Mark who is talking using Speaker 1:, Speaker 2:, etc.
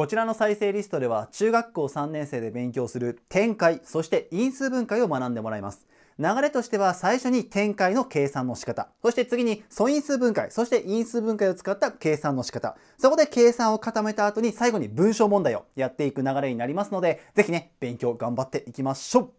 Speaker 1: こちらの再生リストでは中学校3年生で勉強する展開そして因数分解を学んでもらいます流れとしては最初に展開の計算の仕方そして次に素因数分解そして因数分解を使った計算の仕方そこで計算を固めた後に最後に文章問題をやっていく流れになりますので是非ね勉強頑張っていきましょう